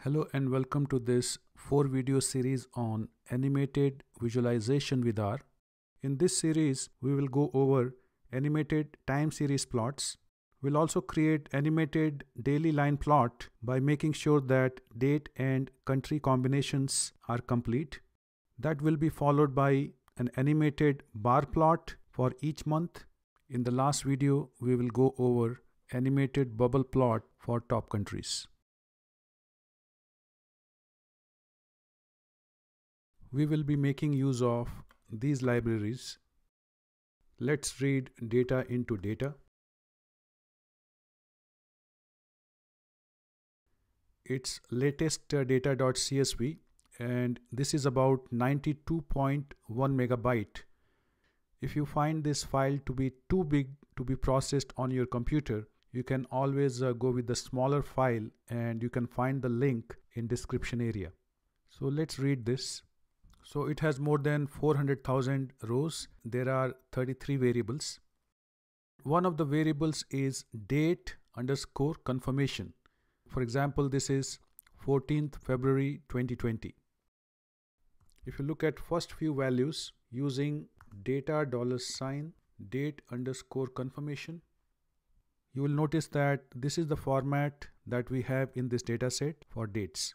Hello and welcome to this 4 video series on animated visualization with R. In this series, we will go over animated time series plots. We'll also create animated daily line plot by making sure that date and country combinations are complete. That will be followed by an animated bar plot for each month. In the last video, we will go over animated bubble plot for top countries. we will be making use of these libraries. Let's read data into data. It's latest uh, data.csv and this is about 92.1 megabyte. If you find this file to be too big to be processed on your computer, you can always uh, go with the smaller file and you can find the link in description area. So let's read this. So it has more than 400,000 rows. There are 33 variables. One of the variables is date underscore confirmation. For example, this is 14th February 2020. If you look at first few values using data dollar sign date underscore confirmation, you will notice that this is the format that we have in this data set for dates.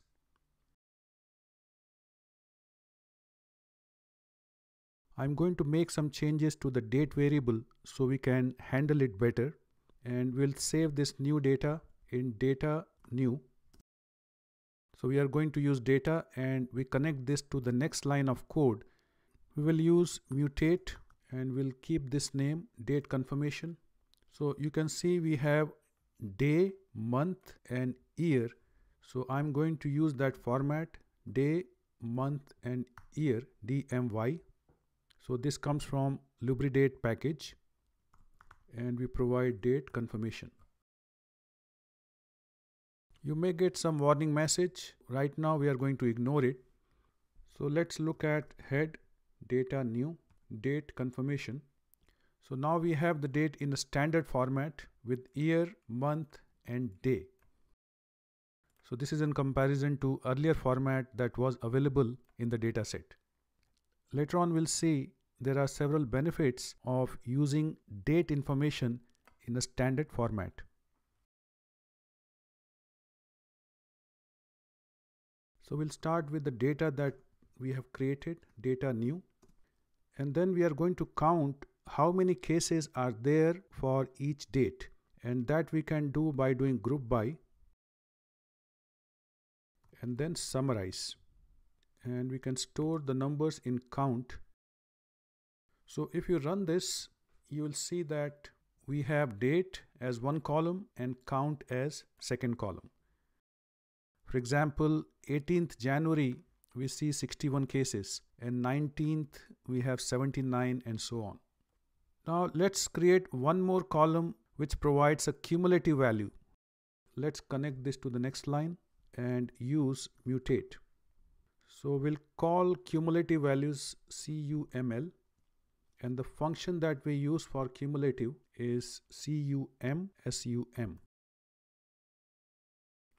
I'm going to make some changes to the date variable so we can handle it better. And we'll save this new data in data new. So we are going to use data and we connect this to the next line of code. We will use mutate and we'll keep this name date confirmation. So you can see we have day, month and year. So I'm going to use that format day, month and year DMY so this comes from lubridate package and we provide date confirmation. You may get some warning message. Right now we are going to ignore it. So let's look at head data new date confirmation. So now we have the date in the standard format with year, month and day. So this is in comparison to earlier format that was available in the dataset. Later on we'll see there are several benefits of using date information in a standard format. So we'll start with the data that we have created, data new. And then we are going to count how many cases are there for each date. And that we can do by doing group by and then summarize and we can store the numbers in count. So if you run this, you will see that we have date as one column and count as second column. For example, 18th January, we see 61 cases and 19th, we have 79 and so on. Now let's create one more column which provides a cumulative value. Let's connect this to the next line and use mutate. So we'll call cumulative values CUML and the function that we use for cumulative is CUMSUM.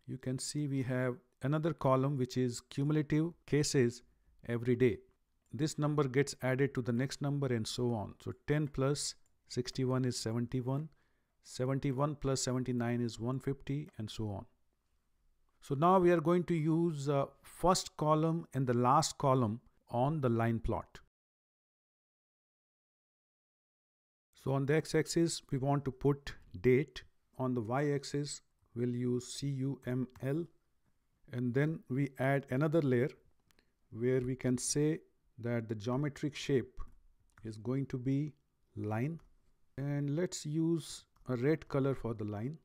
You can see we have another column which is cumulative cases every day. This number gets added to the next number and so on. So 10 plus 61 is 71, 71 plus 79 is 150 and so on. So now we are going to use uh, first column and the last column on the line plot. So on the x-axis, we want to put date. On the y-axis, we'll use CUML. And then we add another layer where we can say that the geometric shape is going to be line. And let's use a red color for the line.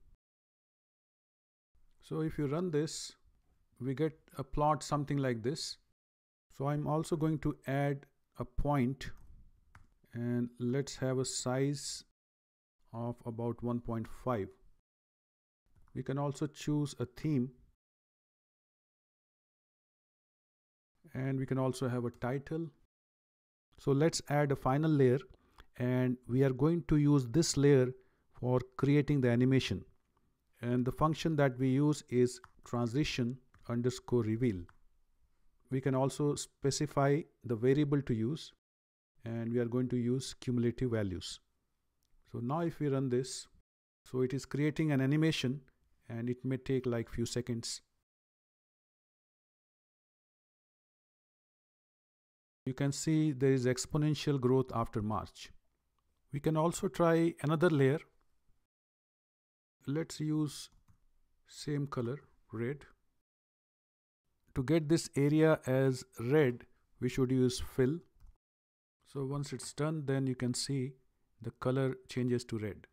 So if you run this, we get a plot something like this. So I'm also going to add a point and let's have a size of about 1.5. We can also choose a theme and we can also have a title. So let's add a final layer and we are going to use this layer for creating the animation and the function that we use is transition underscore reveal. We can also specify the variable to use and we are going to use cumulative values. So now if we run this, so it is creating an animation and it may take like few seconds. You can see there is exponential growth after March. We can also try another layer. Let's use same color red to get this area as red, we should use fill. So once it's done, then you can see the color changes to red.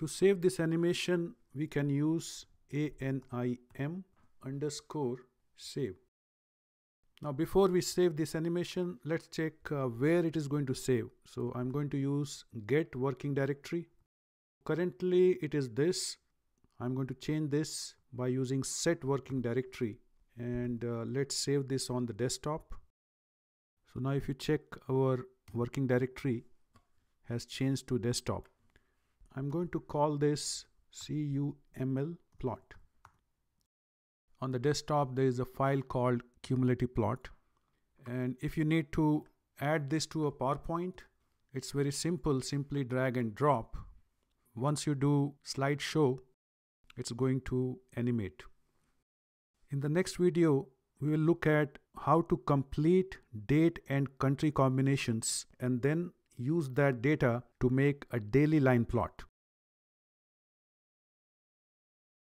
To save this animation, we can use anim underscore save. Now before we save this animation, let's check uh, where it is going to save. So I'm going to use get working directory. Currently it is this I'm going to change this by using set working directory and uh, let's save this on the desktop. So now if you check our working directory has changed to desktop. I'm going to call this CUML plot. On the desktop there is a file called cumulative plot and if you need to add this to a PowerPoint it's very simple simply drag and drop. Once you do slideshow it's going to animate. In the next video, we will look at how to complete date and country combinations and then use that data to make a daily line plot.